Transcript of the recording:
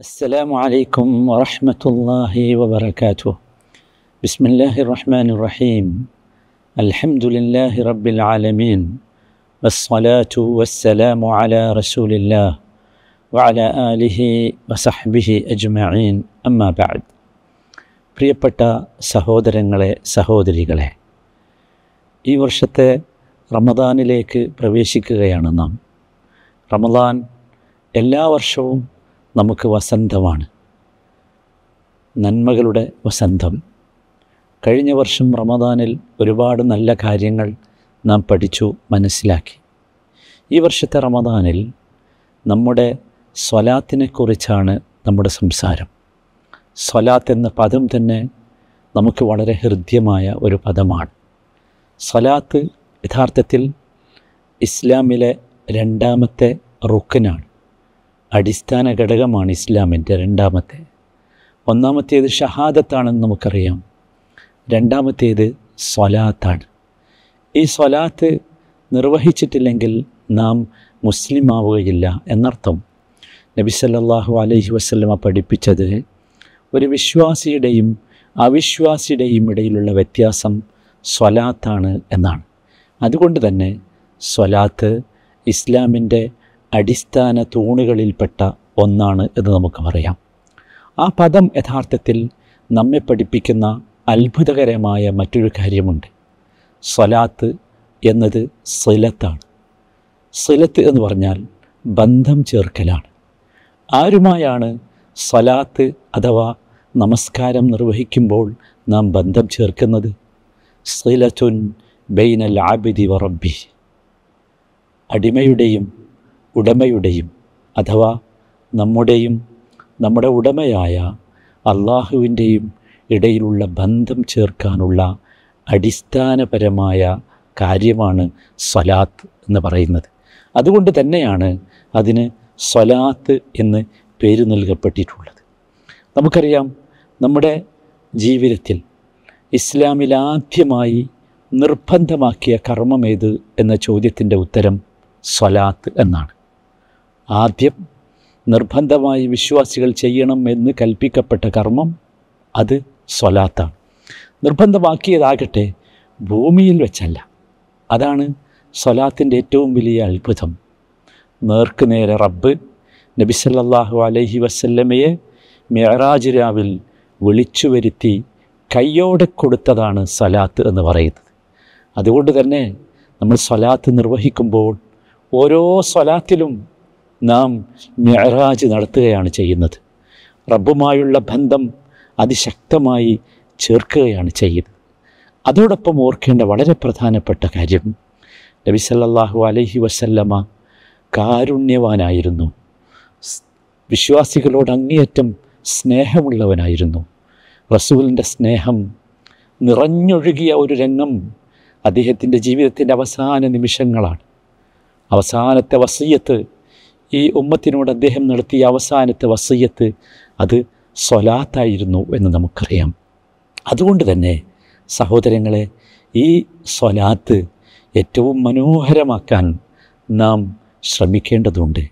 السلام عليكم ورحمة الله وبركاته. بسم الله الرحمن الرحيم. الحمد لله رب العالمين. والصلاة والسلام على رسول الله وعلى آله وصحبه أجمعين أما بعد. പ്രിയപ്പെട്ട സഹോദരങ്ങളെ സഹോദരികളെ ഈ വർഷത്തെ റമദാനിലേക്ക് പ്രവേശിക്കുകയാണ് നാം റമദാൻ എല്ലാ വർഷവും നമുക്ക് വസന്തമാണ് നന്മകളുടെ വസന്തം കഴിഞ്ഞ വർഷം റമദാനിൽ ഒരുപാട് നല്ല കാര്യങ്ങൾ നാം പഠിച്ചു മനസ്സിലാക്കി ഈ വർഷത്തെ റമദാനിൽ നമ്മുടെ സ്വലാത്തിനെക്കുറിച്ചാണ് നമ്മുടെ സംസാരം സ്വലാത്ത് എന്ന പദം തന്നെ നമുക്ക് വളരെ ഹൃദ്യമായ ഒരു പദമാണ് സ്വലാത്ത് യഥാർത്ഥത്തിൽ ഇസ്ലാമിലെ രണ്ടാമത്തെ റുക്കനാണ് അടിസ്ഥാന ഘടകമാണ് ഇസ്ലാമിൻ്റെ രണ്ടാമത്തെ ഒന്നാമത്തേത് ഷഹാദത്താണെന്ന് നമുക്കറിയാം രണ്ടാമത്തേത് സ്വലാത്താണ് ഈ സ്വലാത്ത് നിർവഹിച്ചിട്ടില്ലെങ്കിൽ നാം മുസ്ലിം ആവുകയില്ല എന്നർത്ഥം നബി സല്ലാഹു അലൈഹി വസ്ലമ പഠിപ്പിച്ചത് ഒരു വിശ്വാസിയുടെയും അവിശ്വാസിയുടെയും ഇടയിലുള്ള വ്യത്യാസം സ്വലാത്താണ് എന്നാണ് അതുകൊണ്ട് തന്നെ സ്വലാത്ത് ഇസ്ലാമിൻ്റെ അടിസ്ഥാന തൂണുകളിൽപ്പെട്ട ഒന്നാണ് എന്ന് നമുക്കറിയാം ആ പദം യഥാർത്ഥത്തിൽ നമ്മെ പഠിപ്പിക്കുന്ന അത്ഭുതകരമായ മറ്റൊരു കാര്യമുണ്ട് സ്വലാത്ത് എന്നത് സിലത്താണ് സിലത്ത് എന്ന് പറഞ്ഞാൽ ബന്ധം ചേർക്കലാണ് ആരുമായാണ് സ്വലാത്ത് അഥവാ നമസ്കാരം നിർവഹിക്കുമ്പോൾ നാം ബന്ധം ചേർക്കുന്നത് സിലത്തുൻ ബൈനൽ ആബിദി വറബി അടിമയുടെയും ഉടമയുടെയും അഥവാ നമ്മുടെയും നമ്മുടെ ഉടമയായ അള്ളാഹുവിൻ്റെയും ഇടയിലുള്ള ബന്ധം ചേർക്കാനുള്ള അടിസ്ഥാനപരമായ കാര്യമാണ് സ്വലാത്ത് എന്ന് പറയുന്നത് അതുകൊണ്ട് തന്നെയാണ് അതിന് സ്വലാത്ത് എന്ന് പേര് നൽകപ്പെട്ടിട്ടുള്ളത് നമുക്കറിയാം നമ്മുടെ ജീവിതത്തിൽ ഇസ്ലാമിലാദ്യമായി നിർബന്ധമാക്കിയ കർമ്മമേത് എന്ന ചോദ്യത്തിൻ്റെ ഉത്തരം സ്വലാത്ത് എന്നാണ് ആദ്യം നിർബന്ധമായി വിശ്വാസികൾ ചെയ്യണം എന്ന് കൽപ്പിക്കപ്പെട്ട കർമ്മം അത് സ്വലാത്താണ് നിർബന്ധമാക്കിയതാകട്ടെ ഭൂമിയിൽ വെച്ചല്ല അതാണ് സ്വലാത്തിൻ്റെ ഏറ്റവും വലിയ അത്ഭുതം നേർക്കുനേരെ റബ്ബ് നബിസല്ലാഹു അലൈഹി വസല്ലമയെ മെഹറാജ് വിളിച്ചു വരുത്തി കയ്യോടെ കൊടുത്തതാണ് സലാത്ത് എന്ന് പറയുന്നത് അതുകൊണ്ട് തന്നെ നമ്മൾ സ്വലാത്ത് നിർവഹിക്കുമ്പോൾ ഓരോ സ്വലാത്തിലും നാം മെഹറാജ് നടത്തുകയാണ് ചെയ്യുന്നത് റബ്ബുമായുള്ള ബന്ധം അതിശക്തമായി ചേർക്കുകയാണ് ചെയ്യുന്നത് അതോടൊപ്പം ഓർക്കേണ്ട വളരെ പ്രധാനപ്പെട്ട കാര്യം നബി സല്ലാഹു അലൈഹി വസല്ലമ കാരുണ്യവാനായിരുന്നു വിശ്വാസികളോട് അങ്ങേയറ്റം സ്നേഹമുള്ളവനായിരുന്നു റസൂലിൻ്റെ സ്നേഹം നിറഞ്ഞൊഴുകിയ ഒരു രംഗം അദ്ദേഹത്തിൻ്റെ ജീവിതത്തിൻ്റെ അവസാന നിമിഷങ്ങളാണ് അവസാനത്തെ വസീയത്ത് ഈ ഉമ്മത്തിനോട് അദ്ദേഹം നടത്തിയ അവസാനത്തെ വസയ്യത്ത് അത് സ്വലാത്തായിരുന്നു എന്ന് നമുക്കറിയാം അതുകൊണ്ട് തന്നെ സഹോദരങ്ങളെ ഈ സ്വലാത്ത് ഏറ്റവും മനോഹരമാക്കാൻ നാം ശ്രമിക്കേണ്ടതുണ്ട്